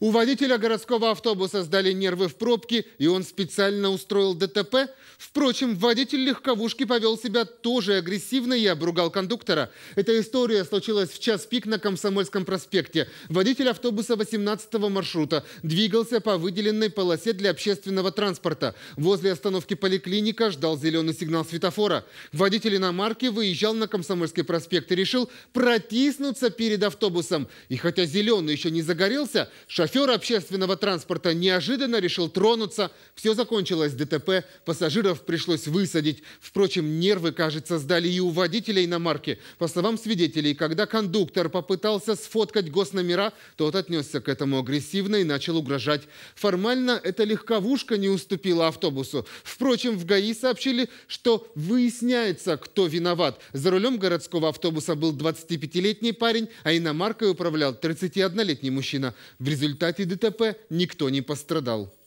У водителя городского автобуса сдали нервы в пробке, и он специально устроил ДТП. Впрочем, водитель легковушки повел себя тоже агрессивно и обругал кондуктора. Эта история случилась в час пик на Комсомольском проспекте. Водитель автобуса 18 маршрута двигался по выделенной полосе для общественного транспорта. Возле остановки поликлиника ждал зеленый сигнал светофора. Водитель иномарки выезжал на Комсомольский проспект и решил протиснуться перед автобусом. И хотя зеленый еще не загорелся, шофер Шофер общественного транспорта неожиданно решил тронуться. Все закончилось ДТП. Пассажиров пришлось высадить. Впрочем, нервы, кажется, сдали и у водителей на марке. По словам свидетелей, когда кондуктор попытался сфоткать госномера, тот отнесся к этому агрессивно и начал угрожать. Формально эта легковушка не уступила автобусу. Впрочем, в ГАИ сообщили, что выясняется, кто виноват. За рулем городского автобуса был 25-летний парень, а иномаркой управлял 31-летний мужчина. В результате результате ДТП никто не пострадал.